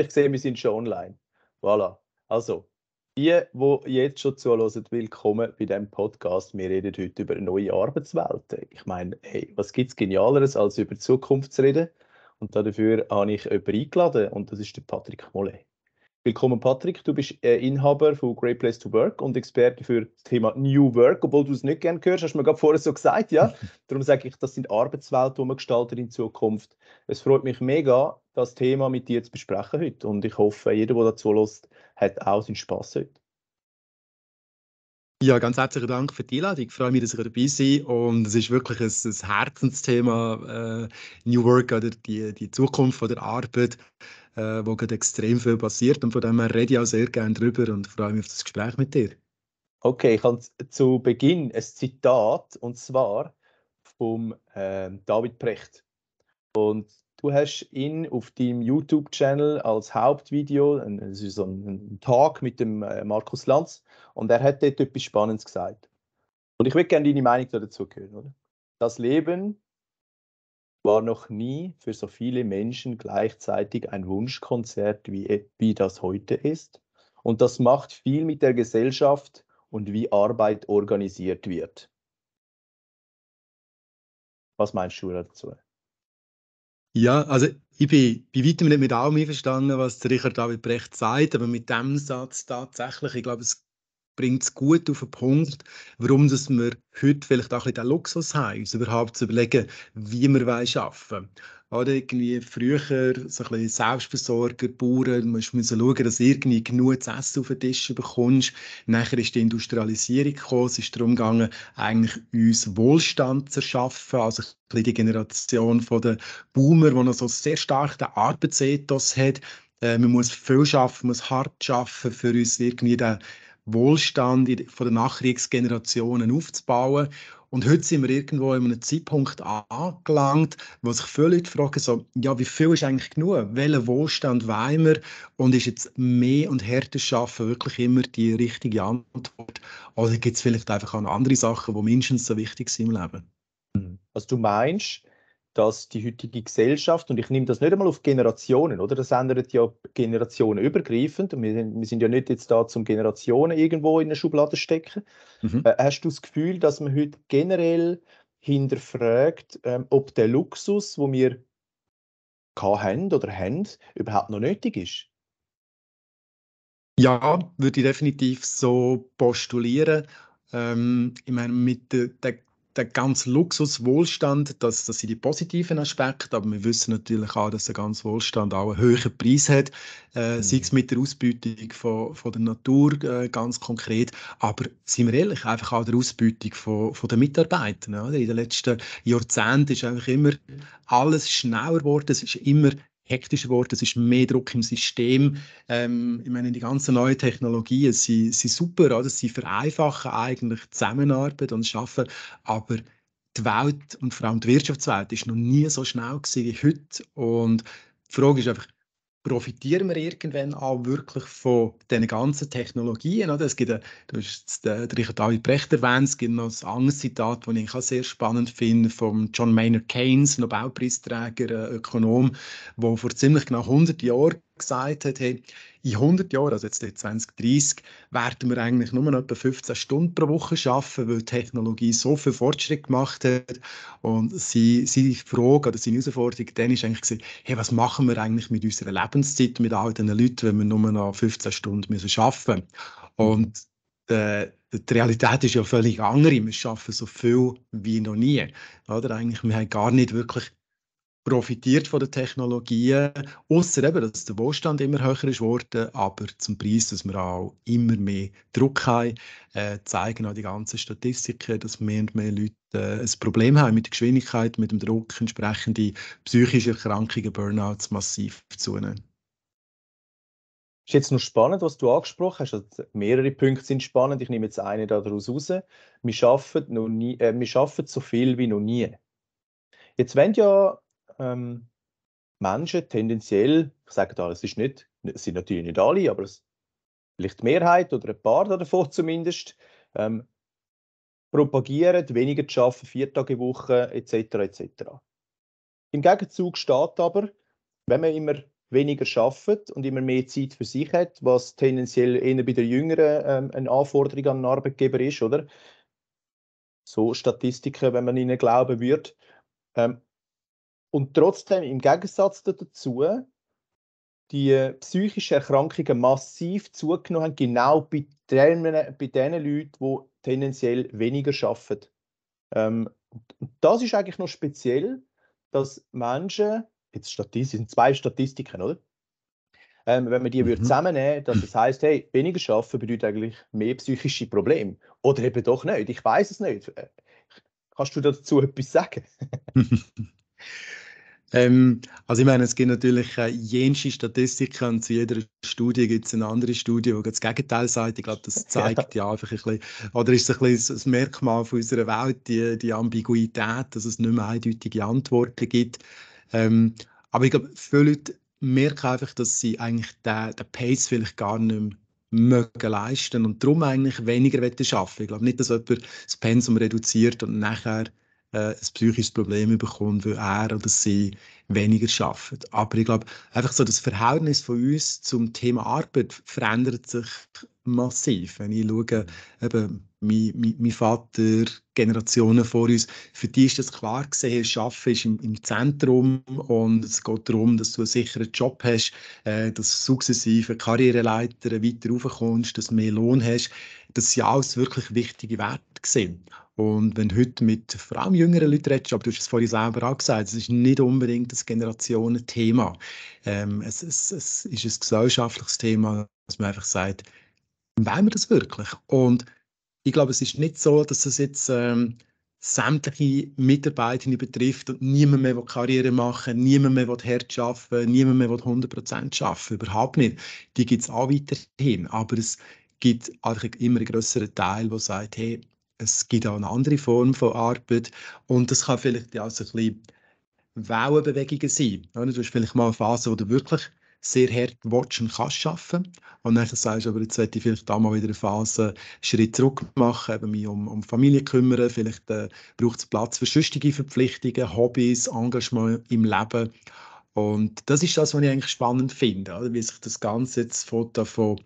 ich sehe, wir sind schon online. Voilà. Also, die, die jetzt schon zuhören, willkommen bei diesem Podcast. Wir reden heute über neue Arbeitswelten. Ich meine, hey, was gibt es Genialeres, als über Zukunft zu reden? Und dafür habe ich jemanden eingeladen und das ist der Patrick Mollet. Willkommen, Patrick. Du bist äh, Inhaber von Great Place to Work und Experte für das Thema New Work. Obwohl du es nicht gerne hörst, hast du mir gerade vorher so gesagt, ja. Darum sage ich, das sind Arbeitswelten, die man gestalten in Zukunft. Es freut mich mega, das Thema mit dir zu besprechen heute. Und ich hoffe, jeder, der dazu lässt, hat auch seinen Spass heute. Ja, ganz herzlichen Dank für die Einladung. Ich freue mich, dass ich dabei bin. Und es ist wirklich ein, ein Herzensthema, äh, New Work oder die, die Zukunft von der Arbeit äh, wo gerade extrem viel passiert. Und von dem her rede ich auch sehr gerne drüber und freue mich auf das Gespräch mit dir. Okay, ich habe zu Beginn ein Zitat und zwar vom äh, David Precht. Und du hast ihn auf deinem YouTube-Channel als Hauptvideo, es ist so ein, Talk mit dem äh, Markus Lanz, und er hat dort etwas Spannendes gesagt. Und ich würde gerne deine Meinung dazu hören, oder? Das Leben war noch nie für so viele Menschen gleichzeitig ein Wunschkonzert, wie, äh, wie das heute ist. Und das macht viel mit der Gesellschaft und wie Arbeit organisiert wird. Was meinst du dazu? Ja, also ich bin bei weitem nicht mit allem einverstanden, was Richard David Brecht sagt, aber mit dem Satz tatsächlich, ich glaube, es bringt es gut auf den Punkt, warum dass wir heute vielleicht auch ein bisschen den Luxus haben, uns überhaupt zu überlegen, wie wir arbeiten oder irgendwie früher so ein bisschen Selbstversorger, Bauern, musst müssen schauen, dass du irgendwie genug zu essen auf den Tisch bekommst. Nachher ist die Industrialisierung gekommen, es ist darum gegangen, eigentlich uns Wohlstand zu erschaffen, also ein bisschen die Generation der den Boomer, die noch so sehr stark den Arbeitsethos hat, äh, man muss viel arbeiten, man muss hart arbeiten, für uns irgendwie den Wohlstand von der Nachkriegsgenerationen aufzubauen. Und heute sind wir irgendwo in einem Zeitpunkt angelangt, wo sich viele Leute fragen, so, ja, wie viel ist eigentlich genug? Welchen Wohlstand wollen wir? Und ist jetzt mehr und härter schaffen wirklich immer die richtige Antwort? Oder gibt es vielleicht einfach auch andere Sachen, die mindestens so wichtig sind im Leben? Hm. Also du meinst, dass die heutige Gesellschaft, und ich nehme das nicht einmal auf Generationen, oder? Das ändert ja generationenübergreifend. Wir, wir sind ja nicht jetzt da, zum Generationen irgendwo in eine Schublade stecken. Mhm. Äh, hast du das Gefühl, dass man heute generell hinterfragt, ähm, ob der Luxus, wo wir haben oder haben, überhaupt noch nötig ist? Ja, würde ich definitiv so postulieren. Ähm, ich meine, mit der, der der ganze Luxuswohlstand, das, das sind die positiven Aspekte, aber wir wissen natürlich auch, dass der ganze Wohlstand auch einen höheren Preis hat, äh, mhm. sei es mit der Ausbeutung von, von der Natur äh, ganz konkret, aber sind wir ehrlich, einfach auch der Ausbeutung von, von den Mitarbeitern. Oder? In den letzten Jahrzehnten ist einfach immer mhm. alles schneller geworden, es ist immer hektischer geworden, es ist mehr Druck im System. Ähm, ich meine, die ganzen neuen Technologien sind, sind super, oder? sie vereinfachen eigentlich die Zusammenarbeit und Schaffen, aber die Welt und vor allem die Wirtschaftswelt ist noch nie so schnell gewesen wie heute und die Frage ist einfach, profitieren wir irgendwann auch wirklich von diesen ganzen Technologien. Oder? Es gibt, eine, du hast äh, den Richard David Brecht erwähnt, es gibt noch ein anderes Zitat, das ich auch sehr spannend finde, von John Maynard Keynes, Nobelpreisträger, äh, Ökonom, der vor ziemlich genau 100 Jahren gesagt hat, hey, in 100 Jahren, also jetzt 2030, werden wir eigentlich nur noch etwa 15 Stunden pro Woche arbeiten, weil die Technologie so viel Fortschritt gemacht hat. Und sie, seine Frage oder seine Herausforderung dann ist eigentlich, hey, was machen wir eigentlich mit unserer Lebenszeit, mit all diesen Leuten, wenn wir nur noch 15 Stunden arbeiten müssen. Und äh, die Realität ist ja völlig andere. Wir arbeiten so viel wie noch nie. Oder? Eigentlich, wir haben gar nicht wirklich profitiert von den Technologien, außer eben, dass der Wohlstand immer höher ist worden, aber zum Preis, dass wir auch immer mehr Druck haben, äh, zeigen auch die ganzen Statistiken, dass mehr und mehr Leute äh, ein Problem haben mit der Geschwindigkeit, mit dem Druck, entsprechende psychische Erkrankungen, Burnouts massiv zunehmen. Es Ist jetzt noch spannend, was du angesprochen hast. Also mehrere Punkte sind spannend. Ich nehme jetzt einen daraus raus. Wir arbeiten, noch nie, äh, wir schaffen so viel wie noch nie. Jetzt, wenn ja ähm, Menschen tendenziell, ich sage da, es ist nicht, sind natürlich nicht alle, aber es, vielleicht die Mehrheit oder ein paar davon zumindest, ähm, propagieren, weniger zu arbeiten, vier Tage Woche etc. etc. Im Gegenzug steht aber, wenn man immer weniger schafft und immer mehr Zeit für sich hat, was tendenziell eher bei den Jüngeren ähm, eine Anforderung an den Arbeitgeber ist, oder? So Statistiken, wenn man ihnen glauben würde, ähm, und trotzdem, im Gegensatz dazu, die psychischen Erkrankungen massiv zugenommen haben, genau bei, den, bei den Leuten, die tendenziell weniger arbeiten. Ähm, das ist eigentlich noch speziell, dass Menschen, jetzt Statistik, sind zwei Statistiken, oder? Ähm, wenn man die mhm. würde zusammennehmen dass es heißt, hey, weniger arbeiten bedeutet eigentlich mehr psychische Probleme. Oder eben doch nicht, ich weiß es nicht. Äh, kannst du dazu etwas sagen? Ähm, also ich meine, es gibt natürlich äh, jenste Statistiken und zu jeder Studie gibt es eine andere Studie, die genau das Gegenteil sagt. Ich glaube, das zeigt ja. ja, einfach ein bisschen, oder ist es ein bisschen das Merkmal von unserer Welt, die, die Ambiguität, dass es nicht mehr eindeutige Antworten gibt. Ähm, aber ich glaube, viele Leute merken einfach, dass sie eigentlich den, den Pace vielleicht gar nicht mehr mögen leisten und darum eigentlich weniger arbeiten. Ich glaube nicht, dass jemand das Pensum reduziert und nachher äh, ein psychisches Problem bekommt, weil er oder sie weniger schaffen. Aber ich glaube, einfach so das Verhältnis von uns zum Thema Arbeit verändert sich massiv. Wenn ich schaue, mhm. eben mein, mein, mein Vater, Generationen vor uns, für die ist das klar gesehen, Arbeiten ist im, im Zentrum und es geht darum, dass du einen sicheren Job hast, äh, dass du sukzessive Karriereleiter weiter raufkommst, dass du mehr Lohn hast. Das sind alles wirklich wichtige Werte gesehen. Und wenn du heute mit vor allem jüngeren Leuten redest, aber du hast es vorhin selber auch gesagt, es ist nicht unbedingt das Generationenthema. Ähm, es, es, es ist ein gesellschaftliches Thema, dass man einfach sagt, wollen wir das wirklich? Und ich glaube, es ist nicht so, dass es jetzt ähm, sämtliche Mitarbeitende betrifft und niemand mehr will Karriere machen, niemand mehr will hart arbeiten, niemand mehr will 100% arbeiten, überhaupt nicht. Die gibt es auch weiterhin, aber es gibt einfach immer einen grösseren Teil, der sagt, hey, es gibt auch eine andere Form von Arbeit und das kann vielleicht auch so ein bisschen Wellenbewegungen sein. Du hast vielleicht mal eine Phase, wo du wirklich sehr hart willst kannst arbeiten. Und dann sagst du, aber jetzt sollte ich vielleicht da mal wieder eine Phase, einen Schritt zurück machen, eben mich um, um Familie kümmern, vielleicht äh, braucht es Platz für sonstige Verpflichtungen, Hobbys, Engagement im Leben. Und das ist das, was ich eigentlich spannend finde, oder? wie sich das Ganze jetzt davon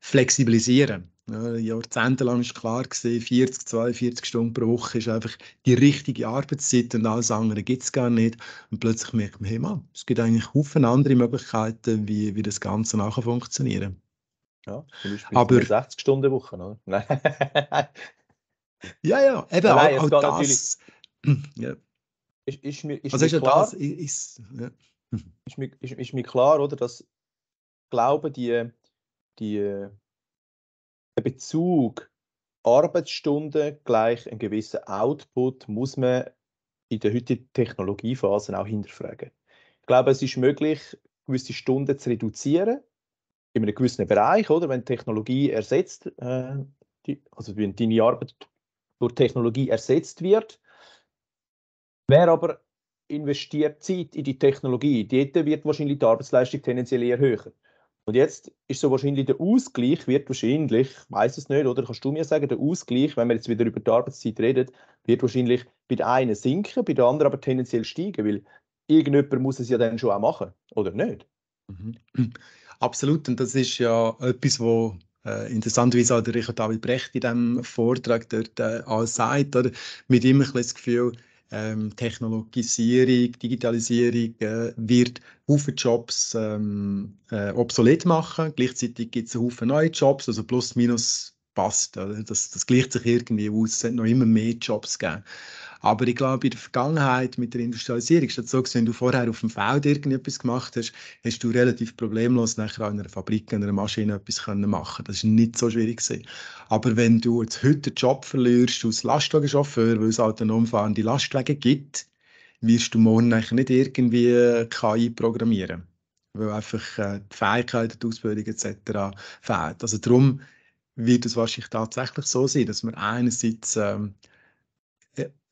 flexibilisieren kann jahrzehntelang war klar, gewesen, 40, 42 Stunden pro Woche ist einfach die richtige Arbeitszeit und alles andere gibt es gar nicht. Und plötzlich merkt man, hey Mann, es gibt eigentlich Haufen andere Möglichkeiten, wie, wie das Ganze nachher funktionieren. Ja, zum Beispiel Aber, 60 Stunden Woche, oder? Nein. ja, ja, eben, Nein, auch, auch das. Ja. Ist, also ist ja. Mhm. mir, ist mir klar, oder, dass, glaube die, die äh, ein Bezug Arbeitsstunden gleich ein gewisser Output muss man in der heutigen Technologiephase auch hinterfragen. Ich glaube, es ist möglich, gewisse Stunden zu reduzieren in einem gewissen Bereich, oder wenn Technologie ersetzt, äh, die, also wenn deine Arbeit durch Technologie ersetzt wird. Wer aber investiert Zeit in die Technologie, dort wird wahrscheinlich die Arbeitsleistung tendenziell eher höher. Und jetzt ist so wahrscheinlich der Ausgleich, wird wahrscheinlich, weiß es nicht, oder kannst du mir sagen, der Ausgleich, wenn wir jetzt wieder über die Arbeitszeit reden, wird wahrscheinlich bei der einen sinken, bei der anderen aber tendenziell steigen, weil irgendjemand muss es ja dann schon auch machen, oder nicht? Mhm. Absolut, und das ist ja etwas, wo äh, interessanterweise auch der Richard David Brecht in diesem Vortrag dort äh, auch sagt, oder? mit ihm ein bisschen das Gefühl, ähm, Technologisierung, Digitalisierung äh, wird Haufen Jobs ähm, äh, obsolet machen. Gleichzeitig gibt es Haufen neue Jobs, also plus minus passt. Das, das gleicht sich irgendwie aus, es wird noch immer mehr Jobs geben. Aber ich glaube, in der Vergangenheit mit der Industrialisierung ist das so, wenn du vorher auf dem Feld irgendetwas gemacht hast, hast du relativ problemlos nachher in einer Fabrik, in einer Maschine etwas können machen. Das ist nicht so schwierig gewesen. Aber wenn du jetzt heute den Job verlierst als Lastwagenchauffeur, weil es autonom fahrende Lastwagen gibt, wirst du morgen nicht irgendwie äh, KI programmieren weil einfach äh, die Fähigkeiten, die Ausbildung etc. fehlt. Also darum wird es wahrscheinlich tatsächlich so sein, dass wir einerseits ähm,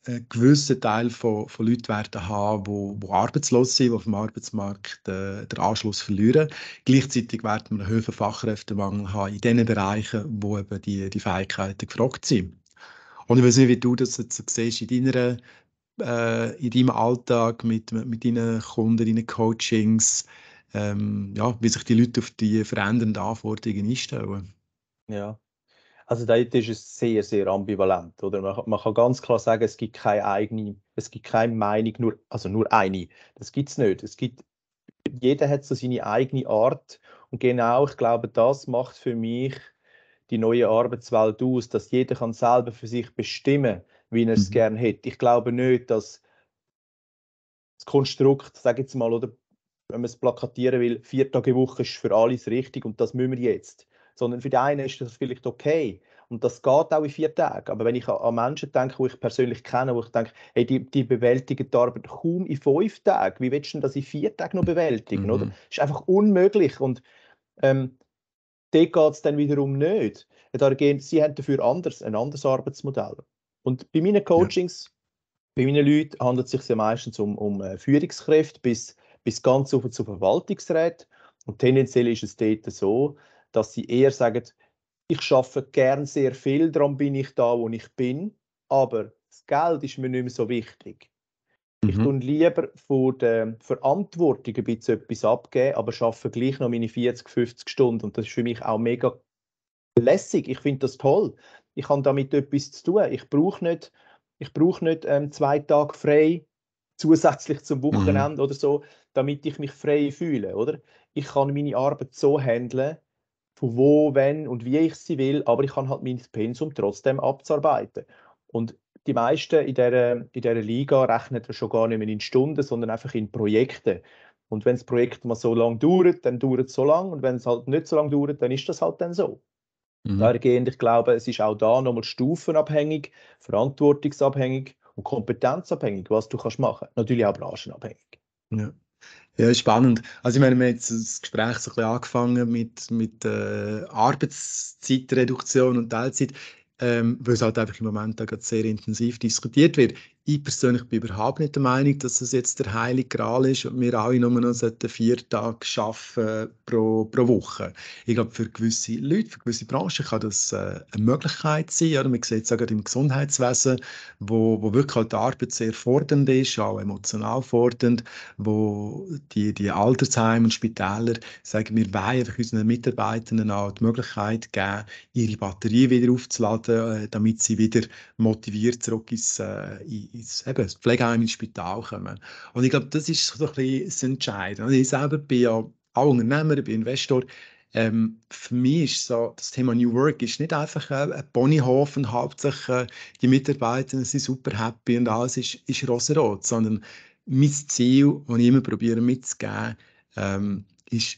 einen äh, gewissen Teil von, von Leuten werden haben, die, arbeitslos sind, die auf dem Arbeitsmarkt äh, den Anschluss verlieren. Gleichzeitig werden wir einen höheren Fachkräftemangel haben in den Bereichen, wo eben die, die Fähigkeiten gefragt sind. Und ich weiß nicht, wie du das jetzt siehst in, deiner, äh, in deinem Alltag mit, mit deinen Kunden, deinen Coachings, ähm, ja, wie sich die Leute auf die verändernden Anforderungen einstellen. Ja, also da ist es sehr, sehr ambivalent. Oder? Man, man, kann ganz klar sagen, es gibt keine eigene, es gibt keine Meinung, nur, also nur eine. Das gibt es nicht. Es gibt, jeder hat so seine eigene Art. Und genau, ich glaube, das macht für mich die neue Arbeitswelt aus, dass jeder kann selber für sich bestimmen, wie er es mhm. gerne hätte. Ich glaube nicht, dass das Konstrukt, sage ich jetzt mal, oder wenn man es plakatieren will, vier Tage Woche ist für alles richtig und das müssen wir jetzt sondern für die einen ist das vielleicht okay. Und das geht auch in vier Tagen. Aber wenn ich an Menschen denke, die ich persönlich kenne, wo ich denke, hey, die, die bewältigen die Arbeit kaum in fünf Tagen, wie willst du denn das in vier Tagen noch bewältigen? Mhm. Oder? Das ist einfach unmöglich. Und ähm, dort geht es dann wiederum nicht. Darum, sie haben dafür anders, ein anderes Arbeitsmodell. Und bei meinen Coachings, ja. bei meinen Leuten handelt es sich ja meistens um, um äh, Führungskräfte bis, bis ganz hoch zu Verwaltungsräten. Und tendenziell ist es dort so, dass sie eher sagen, ich schaffe gern sehr viel, darum bin ich da, wo ich bin, aber das Geld ist mir nicht mehr so wichtig. Mhm. Ich tun lieber vor der Verantwortung ein bisschen etwas abgeben, aber schaffe gleich noch meine 40, 50 Stunden und das ist für mich auch mega lässig. Ich finde das toll. Ich habe damit etwas zu tun. Ich brauche nicht, ich brauche nicht ähm, zwei Tage frei zusätzlich zum mhm. Wochenende mhm. oder so, damit ich mich frei fühle, oder? Ich kann meine Arbeit so handeln, von wo, wenn und wie ich sie will, aber ich kann halt mein Pensum trotzdem abzuarbeiten. Und die meisten in dieser, in dieser Liga rechnen schon gar nicht mehr in Stunden, sondern einfach in Projekte. Und wenn das Projekt mal so lange dauert, dann dauert es so lange. Und wenn es halt nicht so lange dauert, dann ist das halt dann so. Mhm. Dahergehend, ich glaube, es ist auch da nochmal stufenabhängig, verantwortungsabhängig und kompetenzabhängig, was du kannst machen. Natürlich auch branchenabhängig. Ja. Ja, spannend. Also ich meine, wir haben jetzt das Gespräch so ein bisschen angefangen mit, mit äh, Arbeitszeitreduktion und Teilzeit, ähm, weil es halt einfach im Moment da gerade sehr intensiv diskutiert wird. Ich persönlich bin überhaupt nicht der Meinung, dass das jetzt der heilige Gral ist und wir alle nur noch vier Tage arbeiten pro, pro Woche. Ich glaube, für gewisse Leute, für gewisse Branchen kann das äh, eine Möglichkeit sein. Oder? Man sieht es auch im Gesundheitswesen, wo, wo wirklich halt die Arbeit sehr fordernd ist, auch emotional fordernd, wo die, die Altersheime und Spitäler sagen, wir wollen einfach unseren Mitarbeitenden auch die Möglichkeit geben, ihre Batterie wieder aufzuladen, äh, damit sie wieder motiviert zurück ins, äh, ins, eben, ins Pflegeheim, ins Spital kommen. Und ich glaube, das ist so ein bisschen das Entscheidende. Also, ich selber bin ja auch Unternehmer, ich bin Investor. Ähm, für mich ist so, das Thema New Work ist nicht einfach ein Ponyhof und hauptsächlich äh, die Mitarbeiter sind super happy und alles ist, ist rosarot, sondern mein Ziel, das ich immer probiere mitzugeben, ähm, ist,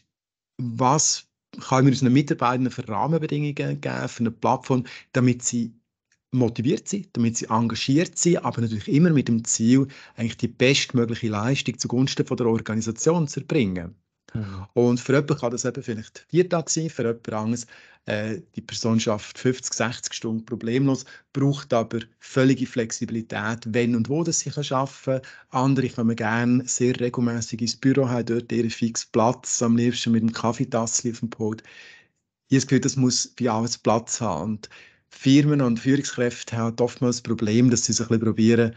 was kann ich unseren Mitarbeitern für Rahmenbedingungen geben, für eine Plattform, damit sie motiviert sind, damit sie engagiert sind, aber natürlich immer mit dem Ziel, eigentlich die bestmögliche Leistung zugunsten von der Organisation zu erbringen. Mhm. Und für jemanden kann das eben vielleicht vier Tage sein, für jemanden anderes, äh, die Person schafft 50, 60 Stunden problemlos, braucht aber völlige Flexibilität, wenn und wo das sie arbeiten kann. Andere kommen gerne sehr regelmäßig ins Büro, haben dort ihren fixen Platz, am liebsten mit einem Kaffeetassel auf dem Pult. Ich habe das Gefühl, das muss bei allen Platz haben. Und Firmen und Führungskräfte haben halt oftmals das Problem, dass sie sich ein bisschen probieren,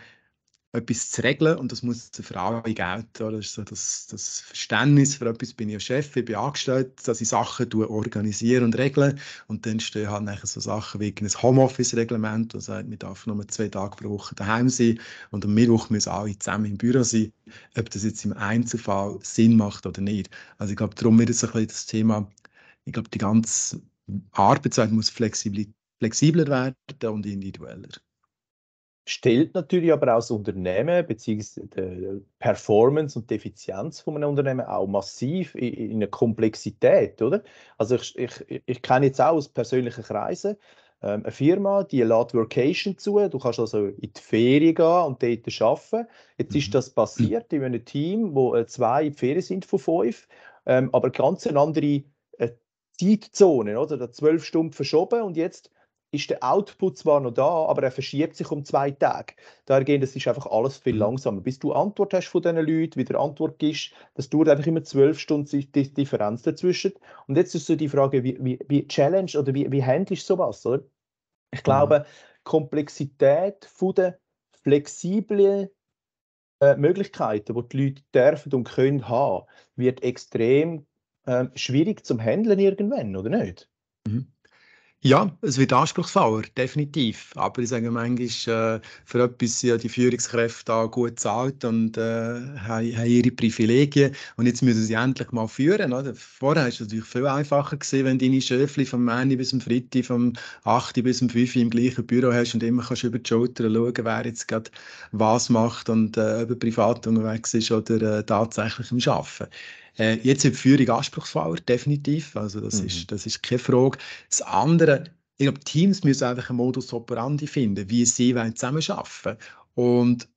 etwas zu regeln und das muss der Frau gelten. Das, so das, das Verständnis für etwas, bin ich ja Chef, ich bin angestellt, dass ich Sachen organisiere und regle und dann stehen halt nachher so Sachen wie ein Homeoffice-Reglement, das sagt, man darf nur zwei Tage pro Woche daheim sein und am Mittwoch müssen alle zusammen im Büro sein, ob das jetzt im Einzelfall Sinn macht oder nicht. Also ich glaube, darum wird es ein bisschen das Thema, ich glaube, die ganze Arbeitszeit muss Flexibilität flexibler werden und individueller. Stellt natürlich aber auch das Unternehmen bzw. Performance und die Effizienz von einem Unternehmen auch massiv in, in eine Komplexität, oder? Also ich, ich, ich kenne jetzt auch aus persönlichen Kreisen, ähm, eine Firma, die lädt Workation zu. Du kannst also in die Ferien gehen und dort arbeiten. Jetzt ist mhm. das passiert in einem Team, wo äh, zwei in die Ferien sind von fünf, ähm, aber ganz eine andere äh, Zeitzonen, oder? Da zwölf Stunden verschoben und jetzt ist der Output zwar noch da, aber er verschiebt sich um zwei Tage. Dahergehend, es ist einfach alles viel mhm. langsamer. Bis du Antwort hast von diesen Leuten, wieder Antwort gibst, das dauert einfach immer zwölf Stunden die Differenz dazwischen. Und jetzt ist so die Frage, wie, wie, wie challenge oder wie, wie handelst du sowas, oder? Ich mhm. glaube, Komplexität von den flexiblen äh, Möglichkeiten, die die Leute dürfen und können haben, wird extrem äh, schwierig zum Handeln irgendwann, oder nicht? Mhm. Ja, es wird anspruchsvoller, definitiv. Aber ich sage manchmal, äh, für etwas sind ja die Führungskräfte auch gut zahlt und äh, haben, haben ihre Privilegien. Und jetzt müssen sie endlich mal führen. Oder? Vorher war es natürlich viel einfacher, gewesen, wenn deine Schöfli vom Männi bis zum Fritti, vom 8. bis zum 5. im gleichen Büro hast und immer kannst über die Schulter schauen, wer jetzt gerade was macht und äh, ob er privat unterwegs ist oder äh, tatsächlich im Arbeiten. Äh, jetzt ist die Führung anspruchsvoller, definitiv. Also das, mhm. ist, das ist keine Frage. Das andere, ich glaube, Teams müssen einfach einen Modus operandi finden, wie sie zusammenarbeiten wollen. Und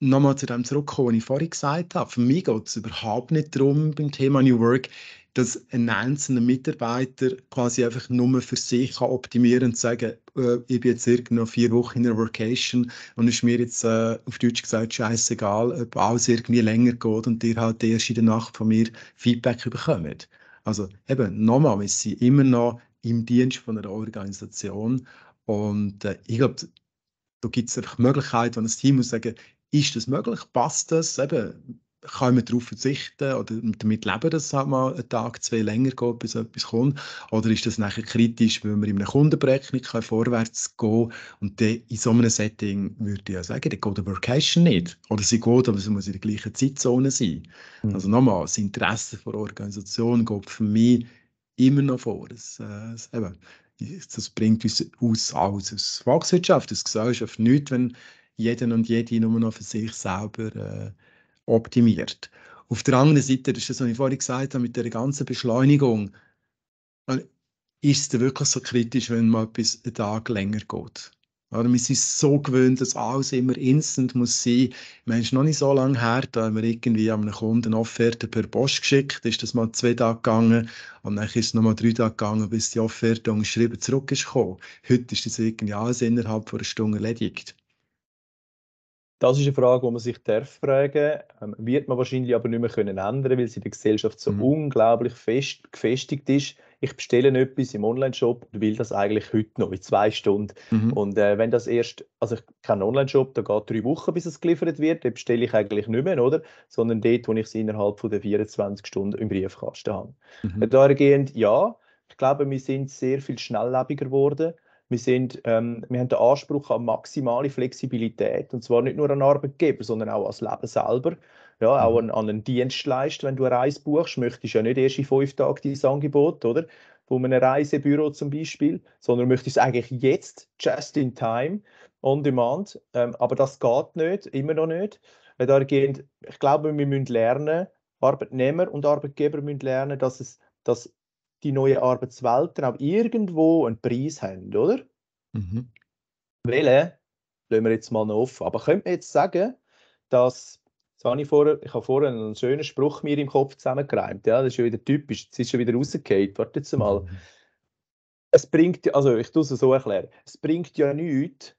nochmal zu dem zurückkommen, was ich vorhin gesagt habe. Für mich geht es überhaupt nicht darum, beim Thema New Work dass ein einzelner Mitarbeiter quasi einfach nur für sich kann optimieren und sagen, äh, ich bin jetzt irgendwie noch vier Wochen in einer Vacation und ist mir jetzt äh, auf Deutsch gesagt scheißegal, ob alles irgendwie länger geht und ihr halt erst in der Nacht von mir Feedback bekommt. Also eben, nochmal, wir sind immer noch im Dienst von einer Organisation und äh, ich glaube, da gibt es einfach Möglichkeiten, wo ein Team muss sagen, ist das möglich, passt das, eben, kann man darauf verzichten oder damit leben, dass es halt mal einen Tag, zwei länger geht, bis etwas kommt? Oder ist das nachher kritisch, wenn man in einer Kundenberechnung kann vorwärts gehen Und dann in so einem Setting würde ich ja sagen, dann geht der Vacation nicht. Oder sie geht, aber sie muss in der gleichen Zeitzone sein. Mhm. Also nochmal, das Interesse der Organisation geht für mich immer noch vor. Das, äh, das, eben, das bringt uns aus, aus, aus Volkswirtschaft, aus Gesellschaft nichts, wenn jeden und jede nur noch für sich selber äh, optimiert. Auf der anderen Seite, das ist das, was ich vorhin gesagt habe, mit der ganzen Beschleunigung, ist es wirklich so kritisch, wenn mal etwas einen Tag länger geht? Oder wir sind so gewöhnt, dass alles immer instant muss sein. Ich meine, es ist noch nicht so lange her, da haben wir irgendwie einem Kunden eine Offerte per Post geschickt, da ist das mal zwei Tage gegangen und dann ist es nochmal drei Tage gegangen, bis die Offerte unterschrieben zurück ist Heute ist das irgendwie alles innerhalb von einer Stunde erledigt. Das ist eine Frage, die man sich darf fragen ähm, Wird man wahrscheinlich aber nicht mehr können ändern weil sie in der Gesellschaft so mhm. unglaublich fest, gefestigt ist. Ich bestelle etwas im Online-Shop und will das eigentlich heute noch, in zwei Stunden. Mhm. Und äh, wenn das erst, also ich kenne einen Online-Shop, da geht drei Wochen, bis es geliefert wird, dann bestelle ich eigentlich nicht mehr, oder? Sondern dort, wo ich es innerhalb von der 24 Stunden im Briefkasten habe. Mhm. Äh, Dahergehend, ja, ich glaube, wir sind sehr viel schnelllebiger geworden wir, sind, ähm, wir haben den Anspruch an maximale Flexibilität und zwar nicht nur an Arbeitgeber, sondern auch ans Leben selber. Ja, auch mhm. an, an einen Dienstleister, wenn du eine Reise buchst, möchtest du ja nicht erst in fünf Tagen dieses Angebot, oder? Von einem Reisebüro zum Beispiel, sondern möchtest es eigentlich jetzt, just in time, on demand. Ähm, aber das geht nicht, immer noch nicht. Äh, Dahingehend, ich glaube, wir müssen lernen, Arbeitnehmer und Arbeitgeber müssen lernen, dass es dass die neuen Arbeitswelten auch irgendwo einen Preis haben, oder? Mhm. Welchen lassen wir jetzt mal noch offen. Aber könnte man jetzt sagen, dass das habe ich, vorher, ich habe vorher einen schönen Spruch mir im Kopf zusammengereimt. Ja, das ist schon wieder typisch. es ist schon wieder rausgefallen. Warte jetzt mal. Mhm. Es bringt, also ich tue es so erklären. Es bringt ja nichts,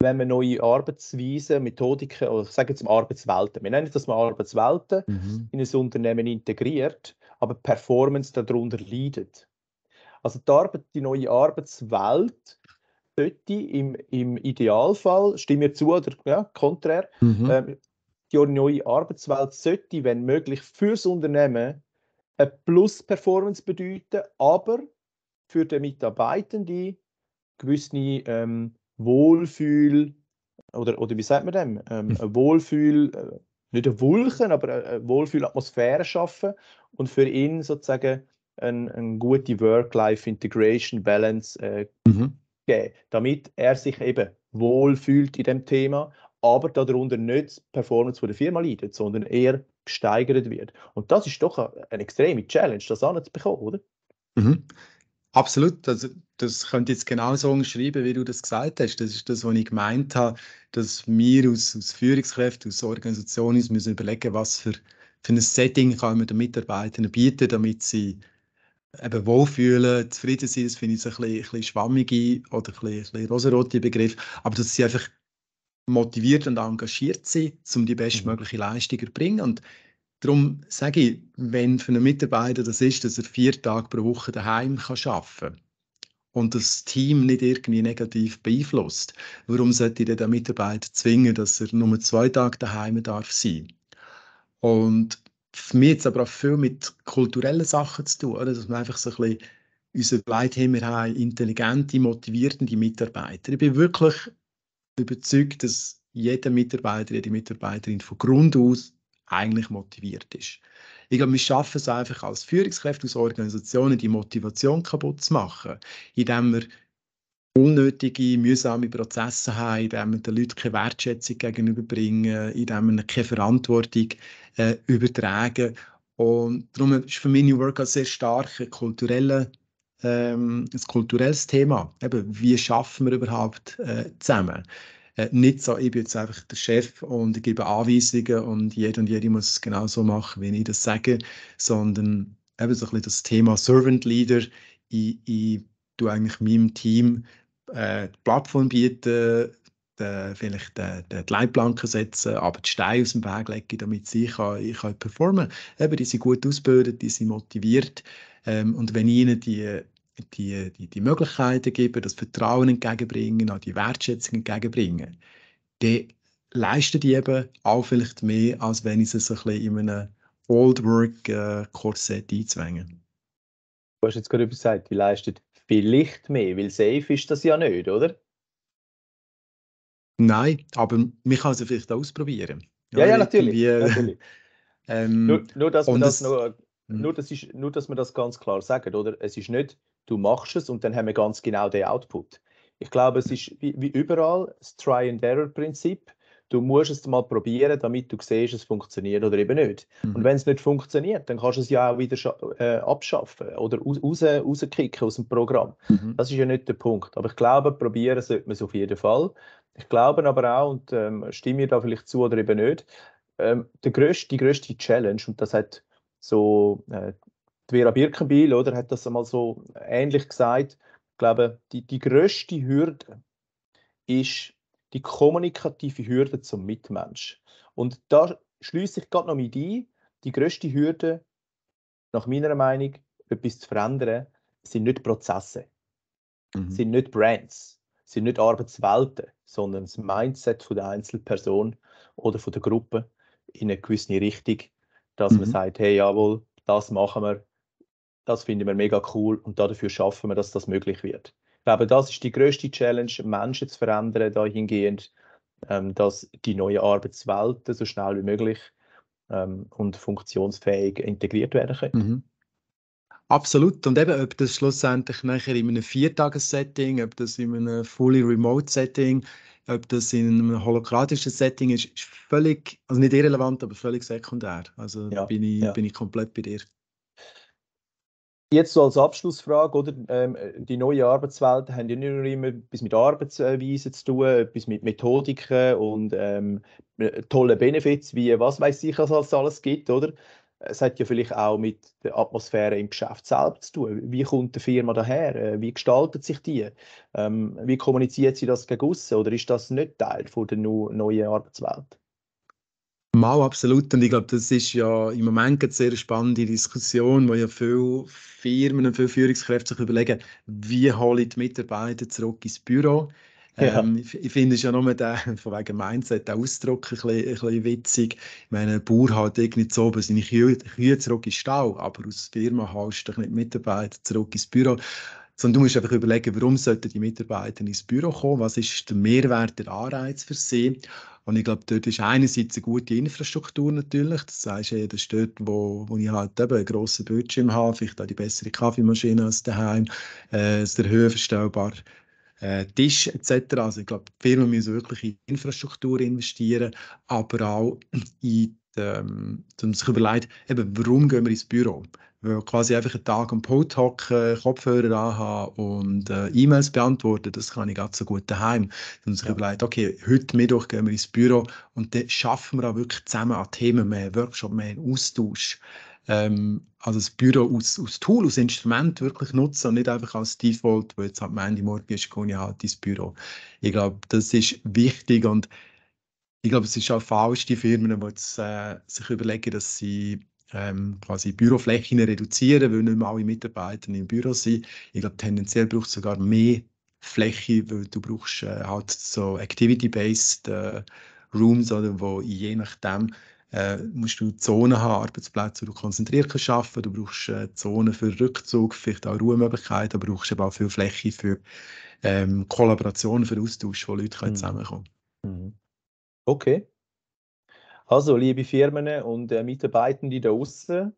wenn man neue Arbeitsweisen, Methodiken, oder ich sage jetzt mal Arbeitswelten, wir nennen das mal Arbeitswelten, mhm. in ein Unternehmen integriert, aber Performance darunter leidet. Also die, Arbeit, die neue Arbeitswelt sollte im, im Idealfall, stimme ich zu oder ja, konträr, mhm. äh, die neue Arbeitswelt sollte, wenn möglich, für das Unternehmen eine Plus-Performance bedeuten, aber für den Mitarbeitenden gewisse ähm, Wohlfühl, oder, oder wie sagt man dem? Ähm, hm. ein Wohlfühl, äh, nicht ein Wulchen, aber eine Wohlfühlatmosphäre schaffen und für ihn sozusagen eine, eine gute Work-Life-Integration-Balance äh, mhm. geben, damit er sich eben wohlfühlt in dem Thema, aber darunter nicht die Performance der Firma leidet, sondern eher gesteigert wird. Und das ist doch eine, eine extreme Challenge, das anzubekommen, oder? Mhm. Absolut, das, das könnte ich jetzt genauso umschreiben, wie du das gesagt hast. Das ist das, was ich gemeint habe, dass wir aus, aus Führungskräften, aus Organisationen müssen überlegen, was für, für ein Setting kann man den Mitarbeitern bieten, damit sie eben wohlfühlen, zufrieden sind. Das finde ich ein bisschen, ein bisschen schwammige oder ein bisschen, ein bisschen rosarote Begriff, aber dass sie einfach motiviert und engagiert sind, um die mhm. bestmögliche Leistung zu erbringen. Und Darum sage ich, wenn für einen Mitarbeiter das ist, dass er vier Tage pro Woche daheim arbeiten kann und das Team nicht irgendwie negativ beeinflusst, warum sollte ich den Mitarbeiter zwingen, dass er nur zwei Tage daheim darf sein? Und für mich jetzt aber auch viel mit kulturellen Sachen zu tun, oder? dass man einfach so ein bisschen unsere überlegt haben, wir haben intelligente, motivierende Mitarbeiter. Ich bin wirklich überzeugt, dass jeder Mitarbeiter, jede Mitarbeiterin von Grund aus eigentlich motiviert ist. Ich glaube, wir schaffen es einfach als Führungskräfte, aus Organisationen, die Motivation kaputt zu machen, indem wir unnötige, mühsame Prozesse haben, indem wir den Leuten keine Wertschätzung gegenüberbringen, indem wir keine Verantwortung äh, übertragen. Und darum ist für mich New Work ein sehr starkes kulturelle, ähm, kulturelles Thema. Eben, wie schaffen wir überhaupt äh, zusammen? Äh, nicht so, ich bin jetzt einfach der Chef und ich gebe Anweisungen und jeder und jede muss es genauso machen, wie ich das sage, sondern eben so ein bisschen das Thema Servant Leader. Ich, ich tue eigentlich meinem Team äh, die Plattform bieten, den, vielleicht den, die Leitplanken setzen, aber die Steine aus dem Weg legen, damit sie kann, ich kann performen kann. Die sind gut ausgebildet, die sind motiviert. Ähm, und wenn ich ihnen die, die, die, die Möglichkeiten geben, das Vertrauen entgegenbringen, auch die Wertschätzung entgegenbringen, dann leisten die eben auch vielleicht mehr, als wenn ich sie so ein bisschen in einem Old Work-Korsett äh, einzwänge. Du hast jetzt gerade gesagt, die leisten vielleicht mehr, weil safe ist das ja nicht, oder? Nein, aber man kann es vielleicht auch ausprobieren. Ja, ja, ja natürlich. Äh, natürlich. Ähm, nur, nur, dass man das, das, nur, hm. nur, das ist, nur, dass man das ganz klar sagt, oder? Es ist nicht du machst es und dann haben wir ganz genau den Output. Ich glaube, es ist wie, wie überall das Try-and-Error-Prinzip. Du musst es mal probieren, damit du siehst, es funktioniert oder eben nicht. Mhm. Und wenn es nicht funktioniert, dann kannst du es ja auch wieder äh, abschaffen oder raus, rauskicken aus dem Programm. Mhm. Das ist ja nicht der Punkt. Aber ich glaube, probieren sollte man es auf jeden Fall. Ich glaube aber auch, und ähm, stimme mir da vielleicht zu oder eben nicht, ähm, der grösste, die größte Challenge, und das hat so äh, Vera Birkenbiel oder, hat das einmal so ähnlich gesagt. Ich glaube, die, die grösste Hürde ist die kommunikative Hürde zum Mitmensch. Und da schließe ich gerade noch mit ein, die größte Hürde, nach meiner Meinung, etwas zu verändern, sind nicht Prozesse, mhm. sind nicht Brands, sind nicht Arbeitswelten, sondern das Mindset von der Einzelperson oder von der Gruppe in eine gewisse Richtung, dass mhm. man sagt, hey, jawohl, das machen wir, das finden wir mega cool und dafür schaffen wir, dass das möglich wird. Ich glaube, das ist die größte Challenge, Menschen zu verändern dahingehend, ähm, dass die neuen Arbeitswelten so schnell wie möglich ähm, und funktionsfähig integriert werden können. Mhm. Absolut. Und eben, ob das schlussendlich nachher in einem Viertages-Setting, ob das in einem fully remote-Setting, ob das in einem holokratischen Setting ist, ist völlig, also nicht irrelevant, aber völlig sekundär. Also ja, bin, ich, ja. bin ich komplett bei dir. Jetzt so als Abschlussfrage, oder? Ähm, die neuen Arbeitswelten haben ja nicht nur immer etwas mit Arbeitsweisen zu tun, etwas mit Methodiken und ähm, äh, tollen Benefits, wie was weiß ich, was es alles gibt, oder? Es hat ja vielleicht auch mit der Atmosphäre im Geschäft selbst zu tun. Wie kommt die Firma daher? Äh, wie gestaltet sich die? Ähm, wie kommuniziert sie das gegen Oder ist das nicht Teil von der neuen Arbeitswelt? Mal absolut. Und ich glaube, das ist ja im Moment eine sehr spannende Diskussion, wo ja viele Firmen und viele Führungskräfte sich überlegen, wie hole ich die Mitarbeiter zurück ins Büro? Ja. Ähm, ich finde es ja nur den, von wegen Mindset, der Ausdruck ein bisschen, ein bisschen witzig. Ich meine, ein Bauer hat irgendwie so oben seine Kühe, zurück ins Stall, aber aus der Firma hast du nicht Mitarbeiter zurück ins Büro. Sondern du musst einfach überlegen, warum sollten die Mitarbeiter ins Büro kommen? Was ist der Mehrwert, der Anreiz für sie? Und ich glaube, dort ist einerseits eine gute Infrastruktur natürlich. Das heißt, das ist dort, wo, wo ich halt eben einen grossen Bildschirm habe, vielleicht auch die bessere Kaffeemaschine als daheim, äh, der höhenverstellbare äh, Tisch etc. Also ich glaube, die Firmen müssen wirklich in Infrastruktur investieren, aber auch in die, ähm, sich überlegen, eben, warum gehen wir ins Büro? Weil äh, quasi einfach einen Tag am Pult hocken, Kopfhörer anhaben und äh, E-Mails beantworten, das kann ich ganz so gut daheim. Dann sich ja. überlegt, okay, heute Mittag gehen wir ins Büro und dann schaffen wir auch wirklich zusammen an Themen, mehr Workshop, mehr Austausch. Ähm, also das Büro aus, aus Tool, aus Instrument wirklich nutzen und nicht einfach als Default, wo jetzt am Ende morgen ist, gehe ich halt ins Büro. Ich glaube, das ist wichtig und ich glaube, es ist auch falsch, die Firmen, die jetzt, äh, sich überlegen, dass sie ähm, quasi Büroflächen reduzieren, weil nicht mehr alle Mitarbeiter im Büro sind. Ich glaube, tendenziell braucht es sogar mehr Fläche, weil du brauchst äh, halt so Activity-Based äh, Rooms, oder wo je nachdem äh, musst du Zonen haben, Arbeitsplätze, wo du konzentriert kannst arbeiten. Du brauchst äh, Zonen für Rückzug, vielleicht auch Ruhemöglichkeiten, aber du brauchst aber auch viel Fläche für ähm, Kollaboration, für Austausch, wo Leute mhm. zusammenkommen können. Mhm. Okay, also, liebe Firmen und äh, Mitarbeitende da draußen,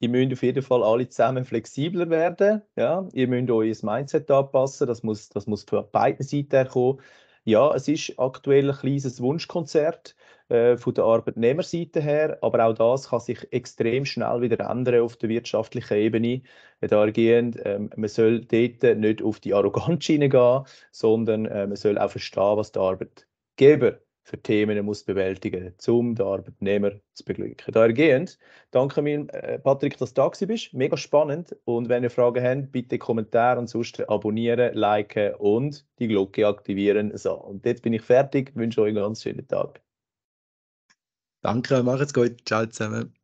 ihr müsst auf jeden Fall alle zusammen flexibler werden. Ja? Ihr müsst euer Mindset anpassen, das muss, das muss von beiden Seiten kommen. Ja, es ist aktuell ein kleines Wunschkonzert äh, von der Arbeitnehmerseite her, aber auch das kann sich extrem schnell wieder ändern auf der wirtschaftlichen Ebene. Äh, Dahingehend, ähm, man soll dort nicht auf die Arroganz gehen, sondern äh, man soll auch verstehen, was der Arbeitgeber für Themen muss bewältigen muss, um den Arbeitnehmer zu beglücken. gehend, danke mir, äh, Patrick, dass du da bist. Mega spannend. Und wenn ihr Fragen habt, bitte Kommentare und sonst abonnieren, liken und die Glocke aktivieren. So, und jetzt bin ich fertig. Ich wünsche euch einen ganz schönen Tag. Danke, macht's gut. Ciao zusammen.